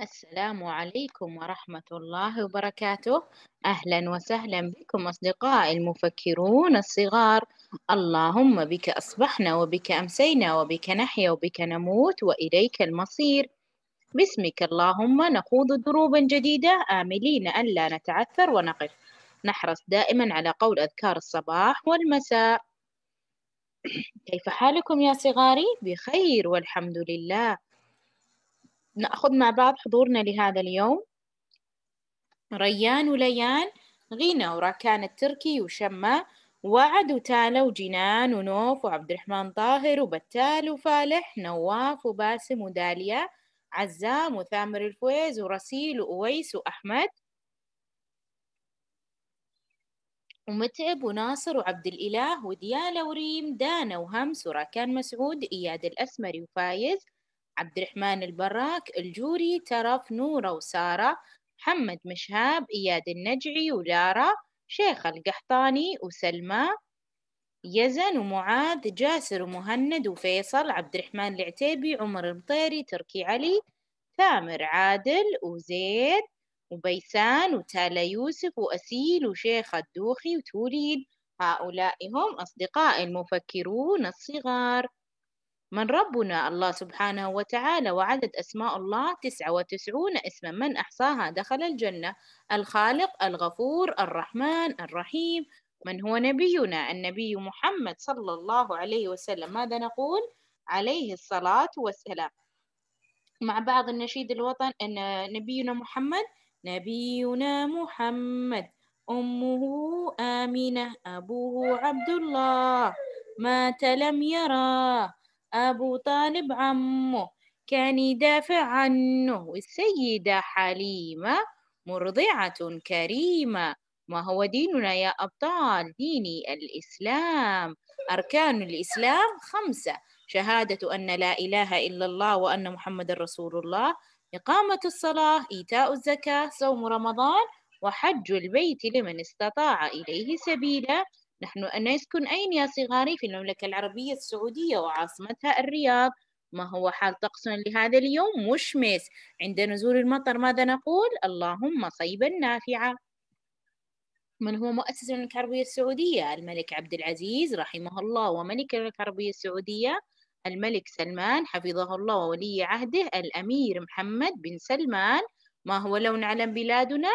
السلام عليكم ورحمة الله وبركاته أهلا وسهلا بكم أصدقائي المفكرون الصغار اللهم بك أصبحنا وبك أمسينا وبك نحيا وبك نموت وإليك المصير باسمك اللهم نخوض دروبا جديدة آملين ألا نتعثر ونقف نحرص دائما على قول أذكار الصباح والمساء كيف حالكم يا صغاري؟ بخير والحمد لله نأخذ مع بعض حضورنا لهذا اليوم ريان وليان غينا وراكان التركي وشمة وعد وتالا وجنان ونوف وعبد الرحمن طاهر وبتال وفالح نواف وباسم وداليا عزام وثامر الفويز ورسيل وأويس وأحمد ومتعب وناصر وعبد الإله وديالة وريم دانا وهمس وراكان مسعود إياد الأسمري وفايز عبد الرحمن البراك الجوري ترف نورة وسارة محمد مشهاب إياد النجعي ولارا شيخ القحطاني وسلمى يزن ومعاذ جاسر ومهند وفيصل عبد الرحمن العتيبي عمر المطيري تركي علي ثامر عادل وزيد وبيسان وتالا يوسف وأسيل وشيخ الدوخي وتوليد هؤلاء هم أصدقائي المفكرون الصغار من ربنا الله سبحانه وتعالى وعدد أسماء الله تسعة وتسعون اسما من أحصاها دخل الجنة الخالق الغفور الرحمن الرحيم من هو نبينا النبي محمد صلى الله عليه وسلم ماذا نقول عليه الصلاة والسلام مع بعض النشيد الوطن أن نبينا محمد نبينا محمد أمه آمنة أبوه عبد الله مات لم يراه أبو طالب عمه كان يدافع عنه والسيدة حليمة مرضعة كريمة ما هو ديننا يا أبطال ديني الإسلام أركان الإسلام خمسة شهادة أن لا إله إلا الله وأن محمد رسول الله إقامة الصلاة إيتاء الزكاة صوم رمضان وحج البيت لمن استطاع إليه سبيلا نحن أنا يسكن أين يا صغاري في المملكة العربية السعودية وعاصمتها الرياض ما هو حال طقسنا لهذا اليوم مشمس عند نزول المطر ماذا نقول اللهم صيبا نافعا من هو مؤسس المملكة العربية السعودية الملك عبد العزيز رحمه الله وملك المملكة العربية السعودية الملك سلمان حفظه الله وولي عهده الأمير محمد بن سلمان ما هو لون علم بلادنا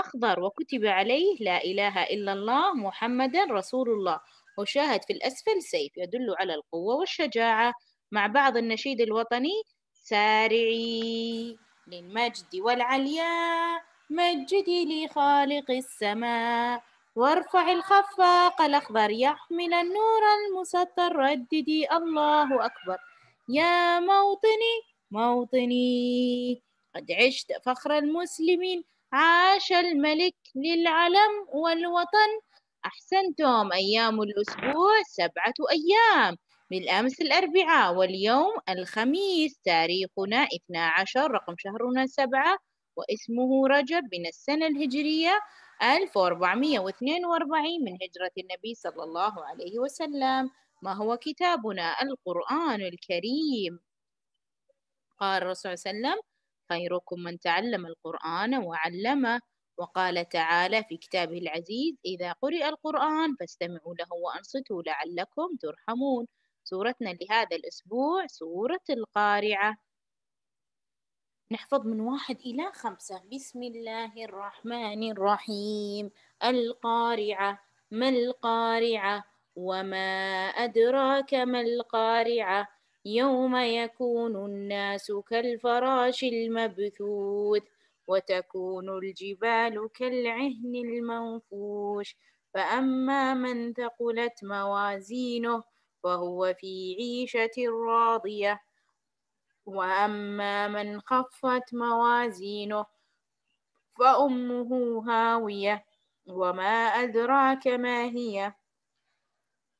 أخضر وكتب عليه لا إله إلا الله محمد رسول الله وشاهد في الأسفل سيف يدل على القوة والشجاعة مع بعض النشيد الوطني سارعي للمجد والعلياء مجدي لخالق السماء وارفع الخفاق الأخضر يحمل النور المسطر رددي الله أكبر يا موطني موطني قد عشت فخر المسلمين عاش الملك للعلم والوطن أحسنتم أيام الأسبوع سبعة أيام بالأمس الأربعاء واليوم الخميس تاريخنا 12 رقم شهرنا سبعة واسمه رجب من السنة الهجرية 1442 من هجرة النبي صلى الله عليه وسلم ما هو كتابنا القرآن الكريم قال الرسول صلى الله عليه وسلم خيركم من تعلم القرآن وعلمه وقال تعالى في كتابه العزيز إذا قرئ القرآن فاستمعوا له وأنصتوا لعلكم ترحمون سورتنا لهذا الأسبوع سورة القارعة نحفظ من واحد إلى خمسة بسم الله الرحمن الرحيم القارعة ما القارعة وما أدراك ما القارعة يوم يكون الناس كالفراش المبثوث وتكون الجبال كالعهن المنفوش فأما من ثقلت موازينه فهو في عيشة راضية وأما من خفت موازينه فأمه هاوية وما أدراك ما هي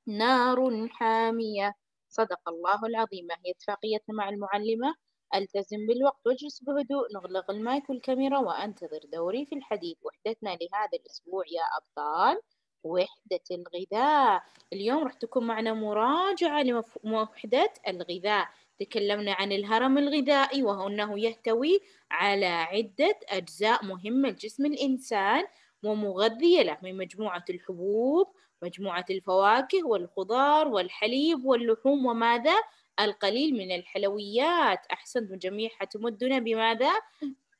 نار حامية صدق الله العظيم هي اتفاقيتنا مع المعلمة ألتزم بالوقت واجلس بهدوء نغلق المايك والكاميرا وأنتظر دوري في الحديث وحدتنا لهذا الأسبوع يا أبطال وحدة الغذاء اليوم راح تكون معنا مراجعة لوحدة الغذاء تكلمنا عن الهرم الغذائي وهو أنه يحتوي على عدة أجزاء مهمة لجسم الإنسان ومغذية له من مجموعة الحبوب مجموعة الفواكه والخضار والحليب واللحوم وماذا؟ القليل من الحلويات أحسنت جميعها تمدنا بماذا؟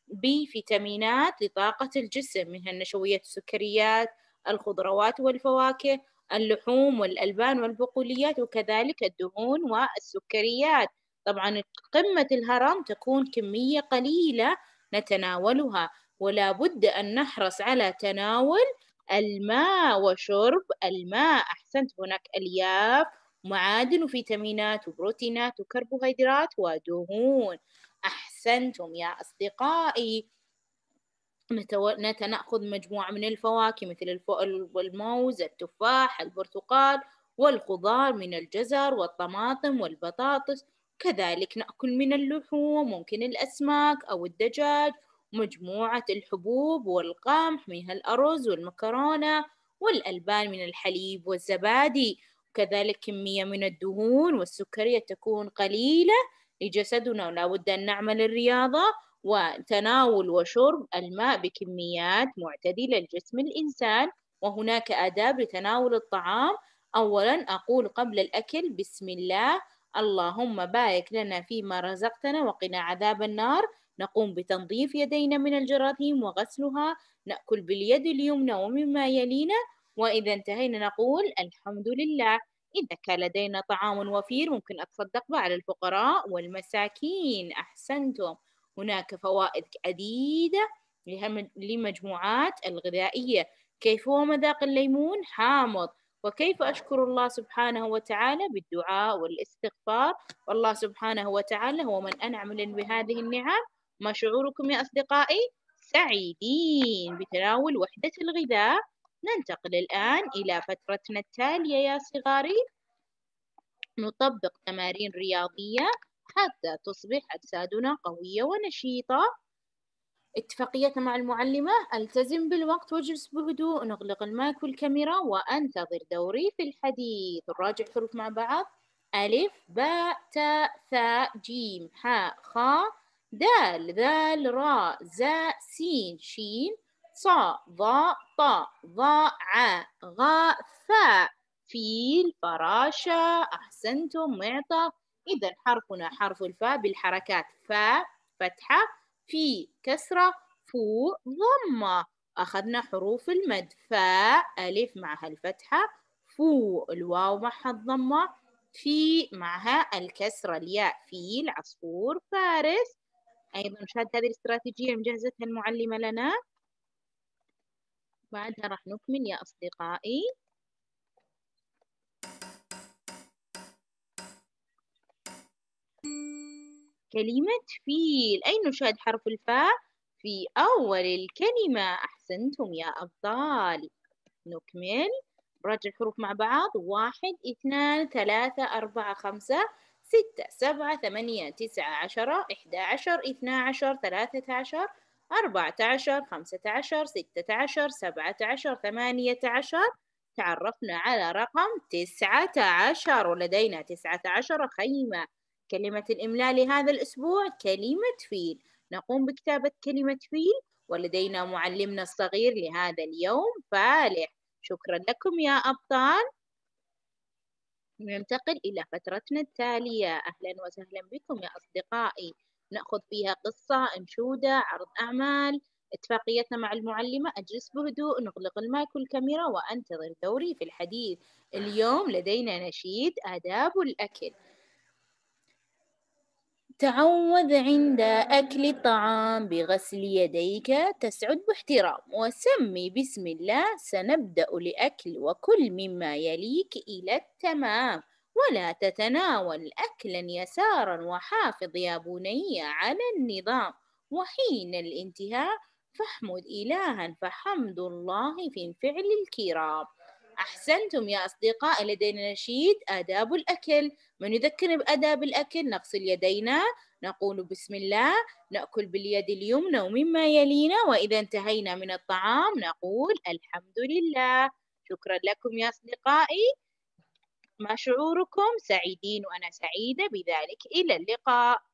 بفيتامينات لطاقة الجسم منها النشويات السكريات الخضروات والفواكه اللحوم والألبان والبقوليات وكذلك الدهون والسكريات طبعا قمة الهرم تكون كمية قليلة نتناولها ولا بد أن نحرص على تناول الماء وشرب الماء أحسنت هناك ألياف معادن وفيتامينات وبروتينات وكربوهيدرات ودهون أحسنتم يا أصدقائي نأخذ مجموعة من الفواكه مثل الموز التفاح البرتقال والخضار من الجزر والطماطم والبطاطس كذلك نأكل من اللحوم ممكن الأسماك أو الدجاج مجموعة الحبوب والقمح منها الأرز والمكرونة والألبان من الحليب والزبادي وكذلك كمية من الدهون والسكرية تكون قليلة لجسدنا ولا بد أن نعمل الرياضة وتناول وشرب الماء بكميات معتدلة لجسم الإنسان وهناك آداب لتناول الطعام أولا أقول قبل الأكل بسم الله اللهم بارك لنا فيما رزقتنا وقنا عذاب النار نقوم بتنظيف يدينا من الجراثيم وغسلها نأكل باليد اليمنى ومما يلينا وإذا انتهينا نقول الحمد لله إذا كان لدينا طعام وفير ممكن أتصدق به على الفقراء والمساكين أحسنتم هناك فوائد عديدة لمجموعات الغذائية كيف هو مذاق الليمون حامض وكيف أشكر الله سبحانه وتعالى بالدعاء والاستغفار والله سبحانه وتعالى هو من أنعم لنا بهذه النعم ما شعوركم يا أصدقائي؟ سعيدين بتناول وحدة الغذاء ننتقل الآن إلى فترتنا التالية يا صغاري نطبق تمارين رياضية حتى تصبح أجسادنا قوية ونشيطة اتفاقيتنا مع المعلمة التزم بالوقت واجلس بهدوء نغلق المايك والكاميرا وأنتظر دوري في الحديث نراجع حروف مع بعض ألف باء تاء ثاء جيم حاء خاء دال ذال راء زاء سين شين صاء ضاء طاء ضاء عاء غاء ثاء فيل فراشة أحسنتم معطى إذا حرفنا حرف الفاء بالحركات فاء فتحة في كسرة فو ضمة أخذنا حروف المد فاء ألف معها الفتحة فو الواو معها الضمة في معها الكسرة الياء فيل عصفور فارس أيضا شهادة هذه الاستراتيجية مجهزتها المعلمة لنا بعدها راح نكمل يا أصدقائي كلمة فيل أين نشاهد حرف الفاء؟ في أول الكلمة أحسنتم يا أبطال نكمل نراجع الحروف مع بعض واحد اثنان ثلاثة أربعة خمسة ستة سبعة ثمانية تسعة عشرة إحدى عشر اثنا عشر ثلاثة عشر أربعة عشر خمسة عشر ستة عشر سبعة عشر ثمانية عشر تعرفنا على رقم تسعة عشر ولدينا تسعة عشر خيمة كلمة الإملاء لهذا الأسبوع كلمة فيل نقوم بكتابة كلمة فيل ولدينا معلمنا الصغير لهذا اليوم فالح شكرا لكم يا أبطال ننتقل إلى فترتنا التالية أهلا وسهلا بكم يا أصدقائي نأخذ فيها قصة أنشودة عرض أعمال اتفاقيتنا مع المعلمة أجلس بهدوء نغلق المايك والكاميرا وأنتظر دوري في الحديث اليوم لدينا نشيد آداب الأكل تعوذ عند أكل الطعام بغسل يديك تسعد باحترام وسمي بسم الله سنبدأ لأكل وكل مما يليك إلى التمام ولا تتناول أكلا يسارا وحافظ يا بني على النظام وحين الانتهاء فاحمد إلها فحمد الله في الفعل الكرام أحسنتم يا أصدقاء لدينا نشيد آداب الأكل من يذكرنا بآداب الأكل نغسل يدينا نقول بسم الله نأكل باليد اليمنى ومما يلينا وإذا انتهينا من الطعام نقول الحمد لله شكرا لكم يا أصدقائي ما شعوركم سعيدين وأنا سعيدة بذلك إلى اللقاء